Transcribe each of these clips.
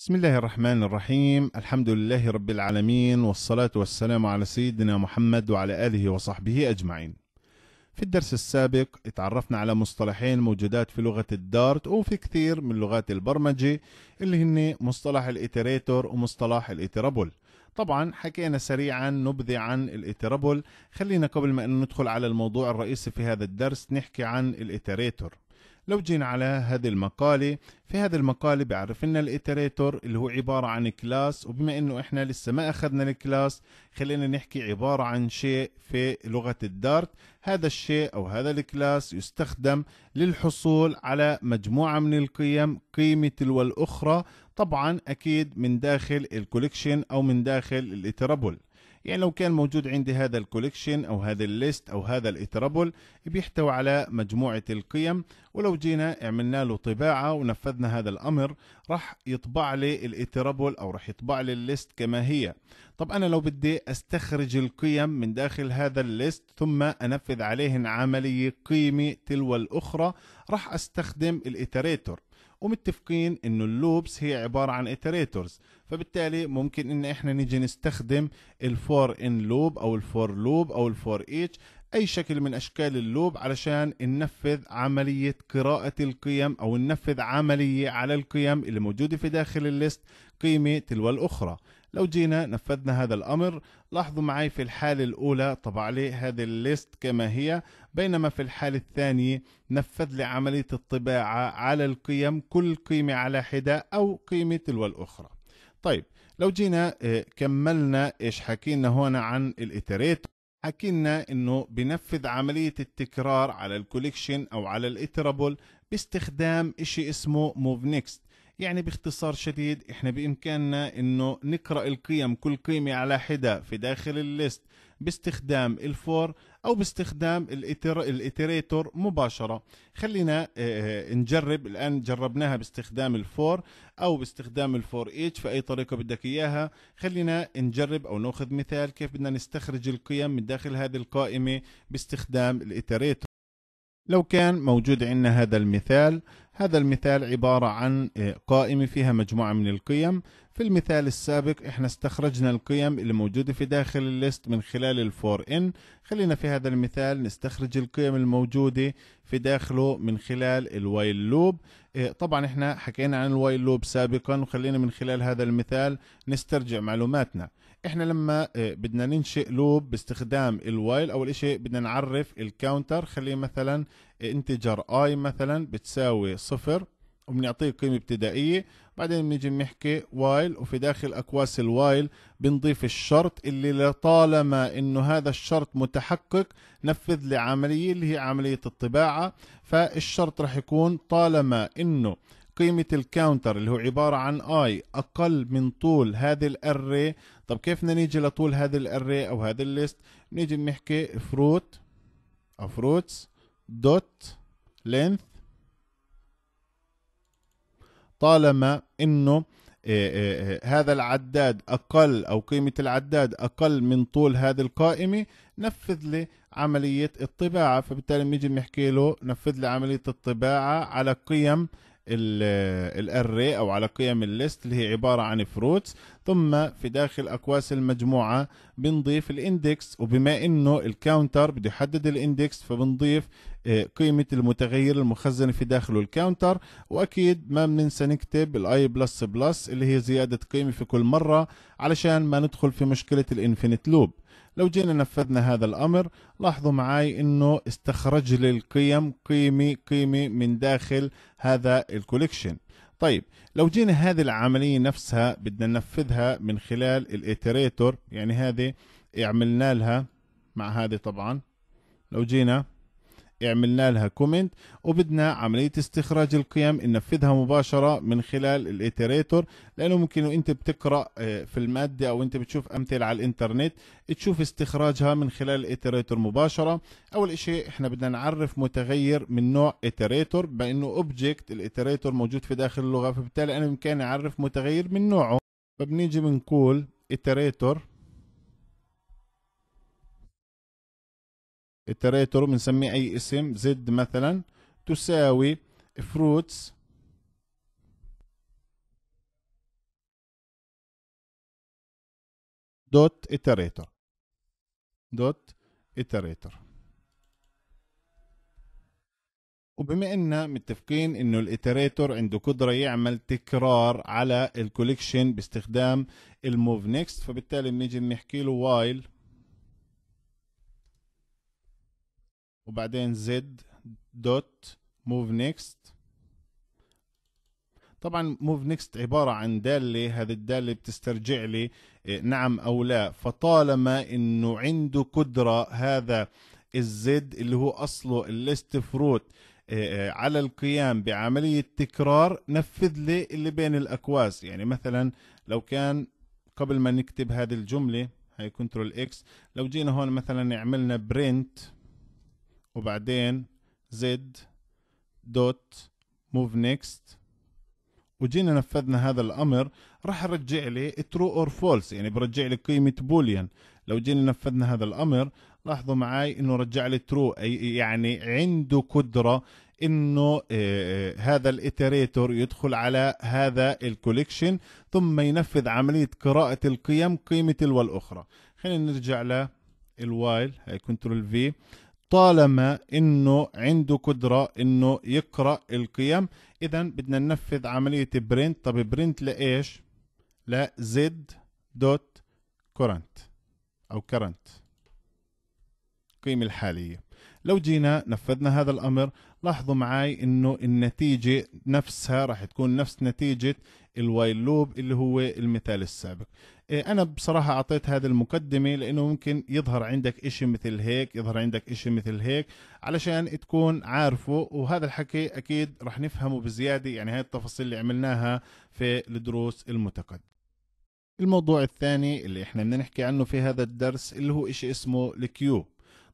بسم الله الرحمن الرحيم الحمد لله رب العالمين والصلاة والسلام على سيدنا محمد وعلى آله وصحبه أجمعين في الدرس السابق اتعرفنا على مصطلحين موجودات في لغة الدارت وفي كثير من لغات البرمجة اللي هن مصطلح الاتريتور ومصطلح الإيترابل طبعا حكينا سريعا نبذي عن الإيترابل خلينا قبل ما ندخل على الموضوع الرئيسي في هذا الدرس نحكي عن الاتريتور لو جينا على هذه المقالة في هذه المقالة بيعرف لنا الاتريتور اللي هو عبارة عن كلاس وبما انه احنا لسه ما اخذنا الكلاس خلينا نحكي عبارة عن شيء في لغة الدارت هذا الشيء او هذا الكلاس يستخدم للحصول على مجموعة من القيم قيمة تلو الاخرى طبعا اكيد من داخل الكوليكشن او من داخل الإيترابل يعني لو كان موجود عندي هذا الكوليكشن او هذا الليست او هذا الاترابل بيحتوي على مجموعه القيم ولو جينا عملنا له طباعه ونفذنا هذا الامر راح يطبع لي الاترابل او راح يطبع لي الليست كما هي طب انا لو بدي استخرج القيم من داخل هذا الليست ثم انفذ عليهن عمليه قيمه تلو الاخرى راح استخدم الاتريتور ومتفقين انه اللوبس هي عباره عن اتريتورز فبالتالي ممكن ان احنا نيجي نستخدم الفور ان لوب او الفور لوب او الفور ايتش اي شكل من اشكال اللوب علشان ننفذ عمليه قراءه القيم او ننفذ عمليه على القيم اللي موجوده في داخل الليست قيمه تلو الاخرى لو جينا نفذنا هذا الأمر لاحظوا معي في الحالة الأولى طبع لي هذه الليست كما هي بينما في الحالة الثانية نفذ لي عملية الطباعة على القيم كل قيمة على حدة أو قيمة تلو الأخرى طيب لو جينا آه، كملنا إيش حكينا هون عن الإتريت حكينا انه بنفذ عملية التكرار على الكوليكشن او على الاترابل باستخدام اشي اسمه موف نيكست يعني باختصار شديد احنا بامكاننا انه نقرا القيم كل قيمه على حده في داخل الليست باستخدام الفور او باستخدام الاتريتور مباشره خلينا آه، آه، نجرب الان جربناها باستخدام الفور او باستخدام الفور ايتش في اي طريقه بدك اياها خلينا نجرب او ناخذ مثال كيف بدنا نستخرج القيم من داخل هذه القائمه باستخدام الاتريتور لو كان موجود عندنا هذا المثال هذا المثال عبارة عن قائمة فيها مجموعة من القيم في المثال السابق احنا استخرجنا القيم اللي موجودة في داخل الليست من خلال الفور ان خلينا في هذا المثال نستخرج القيم الموجودة في داخله من خلال الوايل لوب طبعا احنا حكينا عن الوايل لوب سابقا وخلينا من خلال هذا المثال نسترجع معلوماتنا احنا لما إيه، بدنا ننشئ لوب باستخدام الوايل اول شيء بدنا نعرف الكاونتر خليه مثلا انتجر اي مثلا بتساوي صفر وبنعطيه قيمة ابتدائية بعدين بنيجي بنحكي وايل وفي داخل أكواس الوايل بنضيف الشرط اللي لطالما إنه هذا الشرط متحقق نفذ لعملية اللي هي عملية الطباعة فالشرط رح يكون طالما إنه قيمة الكاونتر اللي هو عبارة عن اي اقل من طول هذه الاري طب كيف بدنا نيجي لطول هذه الاري او هذه الليست بنيجي بنحكي فروت او فروتس دوت لينث طالما انه آه، آه، آه، هذا العداد اقل او قيمه العداد اقل من طول هذه القائمه نفذ لي عمليه الطباعه فبالتالي بنيجي بنحكي له نفذ لي عمليه الطباعه على قيم الاري او على قيم الليست اللي هي عباره عن فروتس ثم في داخل اكواس المجموعه بنضيف الاندكس وبما انه الكاونتر بده يحدد الاندكس فبنضيف قيمة المتغير المخزن في داخله الكاونتر وأكيد ما بننسى نكتب الاي بلس بلس اللي هي زيادة قيمة في كل مرة علشان ما ندخل في مشكلة الانفينيت لوب لو جينا نفذنا هذا الأمر لاحظوا معي أنه استخرج لي القيم قيمة قيمة من داخل هذا الكوليكشن طيب لو جينا هذه العملية نفسها بدنا ننفذها من خلال الايتريتور يعني هذه عملنا لها مع هذه طبعا لو جينا عملنا لها كومنت وبدنا عمليه استخراج القيم ننفذها مباشره من خلال الايتريتور لانه ممكن وانت بتقرا آه، في الماده او انت بتشوف امثله على الانترنت تشوف استخراجها من خلال الايتريتور مباشره اول شيء احنا بدنا نعرف متغير من نوع ايتريتور بانه اوبجكت الايتريتور موجود في داخل اللغه فبالتالي انا بامكاني اعرف متغير من نوعه فبنيجي بنقول ايتريتور التريتور بنسميه اي اسم زد مثلا تساوي فروتس دوت اتريتور دوت اتريتور وبما اننا متفقين انه الاتريتور عنده قدره يعمل تكرار على الكوليكشن باستخدام الموف نيكست فبالتالي بنيجي بنحكي له وايل وبعدين زد دوت موف نيكست طبعا موف نيكست عباره عن داله هذه الداله بتسترجع لي إيه، نعم او لا فطالما انه عنده قدره هذا الزد اللي هو اصله الليست إيه، فروت إيه، على القيام بعمليه تكرار نفذ لي اللي بين الاكواس يعني مثلا لو كان قبل ما نكتب هذه الجمله هي كنترول اكس لو جينا هون مثلا عملنا برنت وبعدين زد دوت موف نيكست وجينا نفذنا هذا الامر راح يرجع لي ترو اور فولس يعني برجع لي قيمه بوليان لو جينا نفذنا هذا الامر لاحظوا معي انه رجع لي ترو يعني عنده قدره انه آه، آه، هذا الاتريتور يدخل على هذا الكوليكشن ثم ينفذ عمليه قراءه القيم قيمه تلو خلينا نرجع للوايل هاي كنترول في طالما انه عنده قدره انه يقرا القيم اذا بدنا ننفذ عمليه برنت طب برنت لايش لزد دوت كورنت او كرنت القيمه الحاليه لو جينا نفذنا هذا الامر لاحظوا معي انه النتيجه نفسها راح تكون نفس نتيجه الوايل لوب اللي هو المثال السابق إيه، انا بصراحه اعطيت هذا المقدمه لانه ممكن يظهر عندك إشي مثل هيك يظهر عندك إشي مثل هيك علشان تكون عارفه وهذا الحكي اكيد رح نفهمه بزياده يعني هاي التفاصيل اللي عملناها في الدروس المتقدمه الموضوع الثاني اللي احنا بدنا نحكي عنه في هذا الدرس اللي هو إشي اسمه الكيو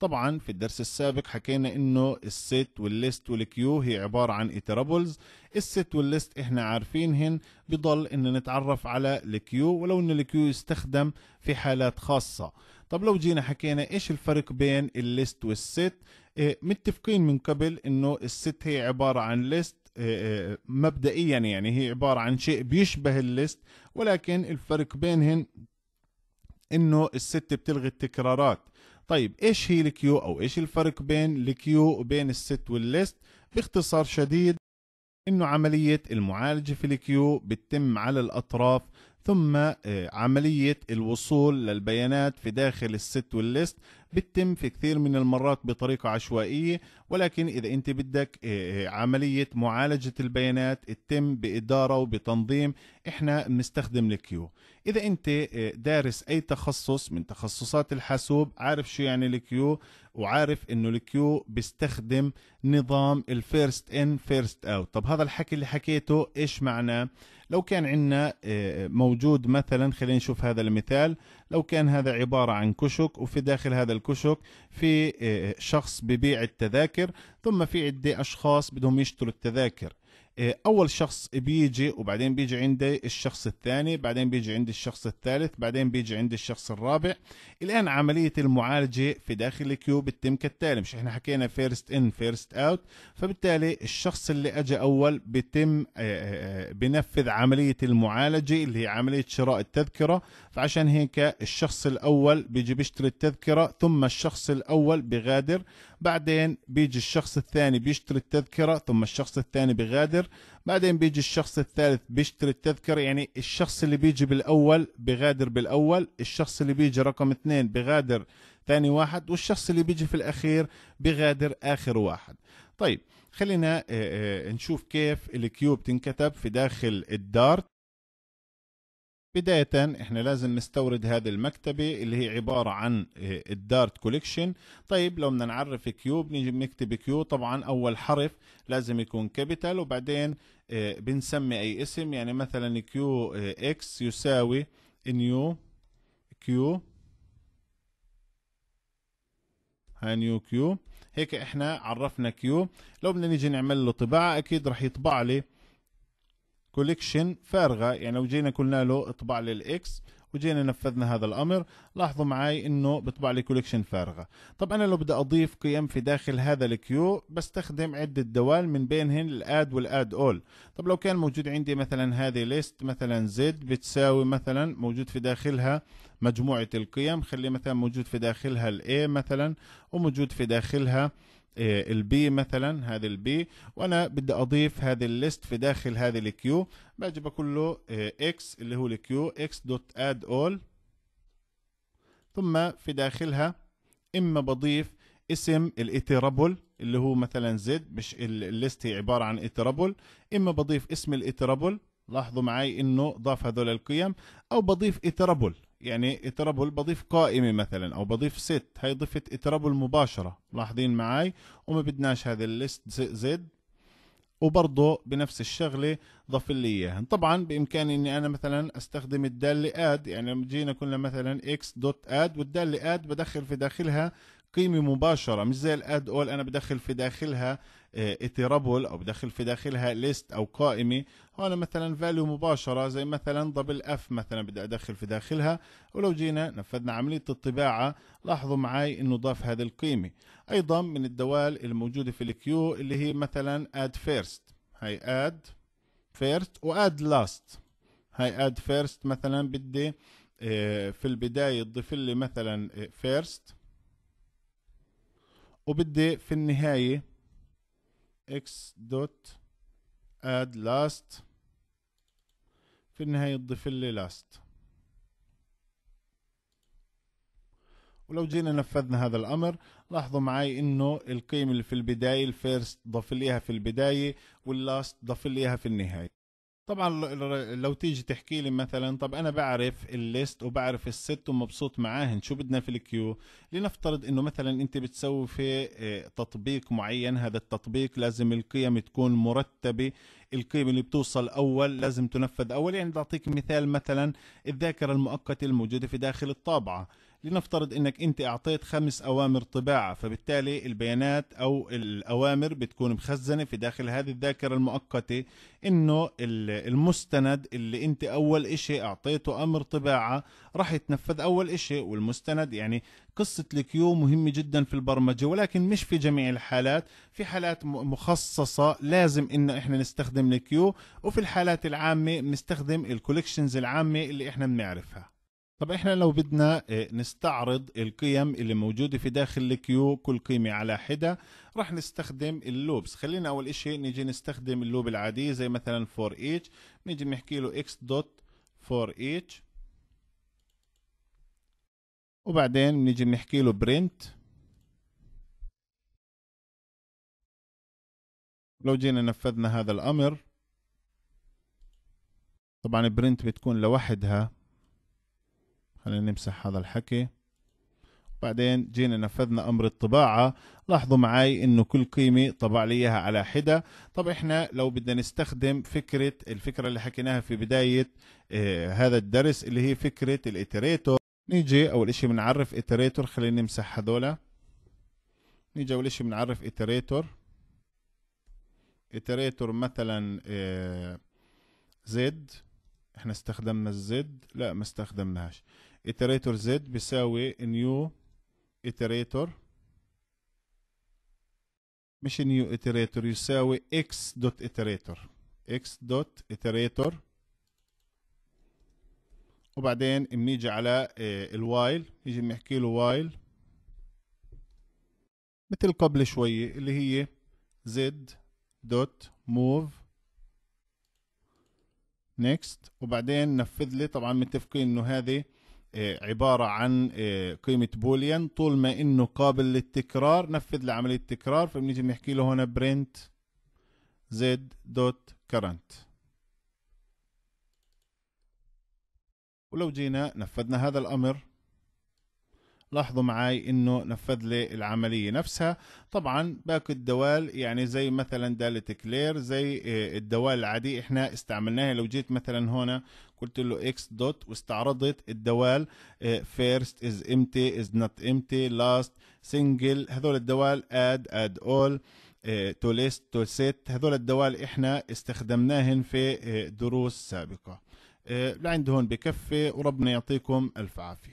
طبعا في الدرس السابق حكينا انه الست والليست والكيو هي عبارة عن ايترابلز الست والليست احنا عارفينهن بضل ان نتعرف على الكيو ولو ان الكيو يستخدم في حالات خاصة طب لو جينا حكينا ايش الفرق بين الليست والست إيه، متفقين من قبل انه الست هي عبارة عن ليست إيه، إيه، مبدئيا يعني هي عبارة عن شيء بيشبه الليست ولكن الفرق بينهن انه الست بتلغي التكرارات طيب ايش هي الكيو او ايش الفرق بين الكيو وبين الست والليست باختصار شديد انه عملية المعالجة في الكيو بتتم على الاطراف ثم آه، عملية الوصول للبيانات في داخل الست والليست بتتم في كثير من المرات بطريقة عشوائية ولكن إذا أنت بدك آه، آه، عملية معالجة البيانات تتم بإدارة وبتنظيم إحنا بنستخدم الكيو إذا أنت دارس أي تخصص من تخصصات الحاسوب عارف شو يعني الكيو وعارف إنه الكيو بيستخدم نظام الفيرست إن فيرست أوت طب هذا الحكي اللي حكيته إيش معناه لو كان عندنا آه، موجود مثلا خلينا نشوف هذا المثال لو كان هذا عبارة عن كشك وفي داخل هذا الكشك في آه، شخص ببيع التذاكر ثم في عدة أشخاص بدهم يشتروا التذاكر آه، اول شخص بيجي وبعدين بيجي عندي الشخص الثاني بعدين بيجي عندي الشخص الثالث بعدين بيجي عندي الشخص الرابع الان عمليه المعالجه في داخل الكيو بتتم كالتالي مش احنا حكينا فيرست ان فيرست اوت فبالتالي الشخص اللي اجى اول بتم آه، آه، بنفذ عمليه المعالجه اللي هي عمليه شراء التذكره فعشان هيك الشخص الاول بيجي بيشتري التذكره ثم الشخص الاول بغادر بعدين بيجي الشخص الثاني بيشتري التذكره ثم الشخص الثاني بغادر بعدين بيجي الشخص الثالث بيشتري التذكرة يعني الشخص اللي بيجي بالأول بغادر بالأول الشخص اللي بيجي رقم اثنين بغادر ثاني واحد والشخص اللي بيجي في الأخير بغادر آخر واحد طيب خلينا آه، آه، نشوف كيف الكيوب تنكتب في داخل الدارت بداية احنا لازم نستورد هذه المكتبة اللي هي عبارة عن آه، الدارت كوليكشن طيب لو بدنا نعرف كيو بنيجي بنكتب كيو طبعا اول حرف لازم يكون كابيتال وبعدين آه، بنسمي اي اسم يعني مثلا كيو اكس آه، يساوي نيو كيو هاي نيو كيو هيك احنا عرفنا كيو لو بدنا نيجي نعمل له طباعة اكيد رح يطبع لي كوليكشن فارغه يعني لو جينا قلنا له اطبع لي الاكس وجينا نفذنا هذا الامر لاحظوا معي انه بطبع لي كوليكشن فارغه طب انا لو بدي اضيف قيم في داخل هذا الكيو بستخدم عده دوال من بينهن الاد والاد اول طب لو كان موجود عندي مثلا هذه ليست مثلا زد بتساوي مثلا موجود في داخلها مجموعه القيم خلي مثلا موجود في داخلها الاي مثلا وموجود في داخلها آه، البي مثلا هذا البي وانا بدي اضيف هذا الليست في داخل هذا الكيو باجي بقول له اكس آه، اللي هو الكيو اكس دوت اد اول ثم في داخلها اما بضيف اسم الاترابل اللي هو مثلا زد مش الليست هي عباره عن ايترابل اما بضيف اسم الاترابل لاحظوا معي انه ضاف هذول القيم او بضيف ايترابل يعني اترابل بضيف قائمة مثلا أو بضيف ست هاي ضفة اترابل مباشرة ملاحظين معي وما بدناش هذا الليست زد وبرضه بنفس الشغلة ضف لي إياها طبعا بإمكاني أني أنا مثلا أستخدم الدالة أد يعني لما جينا كنا مثلا اكس دوت اد والدالة أد بدخل في داخلها قيمة مباشرة مش زي الاد اول انا بدخل في داخلها اتيرابل آه، او بدخل في داخلها ليست او قائمة هون مثلا فاليو مباشرة زي مثلا دبل اف مثلا بدي ادخل في داخلها ولو جينا نفذنا عملية الطباعة لاحظوا معي انه ضاف هذه القيمة ايضا من الدوال الموجودة في الكيو اللي هي مثلا اد فيرست هاي اد فيرست واد لاست هاي اد فيرست مثلا بدي آه، في البداية تضيف لي مثلا فيرست آه، وبدي في النهاية x dot add last في النهاية تضيف لي last ولو جينا نفذنا هذا الامر لاحظوا معي انه القيمه اللي في البدايه الفيرست ضاف ليها في البدايه واللاست ضاف ليها في النهايه طبعا لو تيجي تحكي لي مثلا طب انا بعرف الليست وبعرف الست ومبسوط معاهن شو بدنا في الكيو لنفترض انه مثلا انت بتسوي في آه، تطبيق معين هذا التطبيق لازم القيم تكون مرتبه القيم اللي بتوصل اول لازم تنفذ اول يعني بعطيك مثال مثلا الذاكره المؤقته الموجوده في داخل الطابعه لنفترض انك انت اعطيت خمس اوامر طباعه فبالتالي البيانات او الاوامر بتكون مخزنه في داخل هذه الذاكره المؤقته انه المستند اللي انت اول اشي اعطيته امر طباعه راح يتنفذ اول اشي والمستند يعني قصة الكيو مهمة جدا في البرمجة ولكن مش في جميع الحالات في حالات مخصصة لازم انه احنا نستخدم الكيو وفي الحالات العامة بنستخدم الكوليكشنز العامة اللي احنا بنعرفها طب احنا لو بدنا آه، نستعرض القيم اللي موجوده في داخل الكيو كل قيمه على حده راح نستخدم اللوبس خلينا اول شيء نيجي نستخدم اللوب العاديه زي مثلا فور اتش نيجي نحكي له اكس دوت فور اتش وبعدين نيجي نحكي له برنت لو جينا نفذنا هذا الامر طبعا برنت بتكون لوحدها خلينا نمسح هذا الحكي بعدين جينا نفذنا امر الطباعه لاحظوا معي انه كل قيمه طبع لي اياها على حده طب احنا لو بدنا نستخدم فكره الفكره اللي حكيناها في بدايه آه هذا الدرس اللي هي فكره الاتريتور نيجي اول اشي بنعرف اتريتور خلينا نمسح هذولا نيجي اول اشي بنعرف اتريتور اتريتور مثلا آه زد احنا استخدمنا الزد لا ما استخدمناهاش اتريتور زد بيساوي نيو اتريتور مش نيو اتريتور يساوي اكس دوت اتريتور اكس دوت اتريتور وبعدين بنيجي على آه، الوايل يجي بنحكي له وايل مثل قبل شوية اللي هي زد دوت موف نيكست وبعدين نفذ لي طبعا متفقين انه هذه آه، عبارة عن آه، قيمة بوليان طول ما انه قابل للتكرار نفذ لعملية التكرار فبنيجي بنحكي له هنا برنت زد دوت كرنت ولو جينا نفذنا هذا الامر لاحظوا معي انه نفذ لي العملية نفسها طبعا باقي الدوال يعني زي مثلا دالة كلير زي آه، الدوال العادية احنا استعملناها لو جيت مثلا هنا قلت له اكس دوت واستعرضت الدوال فيرست از امتي از نوت امتي لاست سنجل هذول الدوال اد اد اول تو ليست تو سيت هذول الدوال احنا استخدمناهن في آه، دروس سابقه آه، لعند هون بكفي وربنا يعطيكم الف عافيه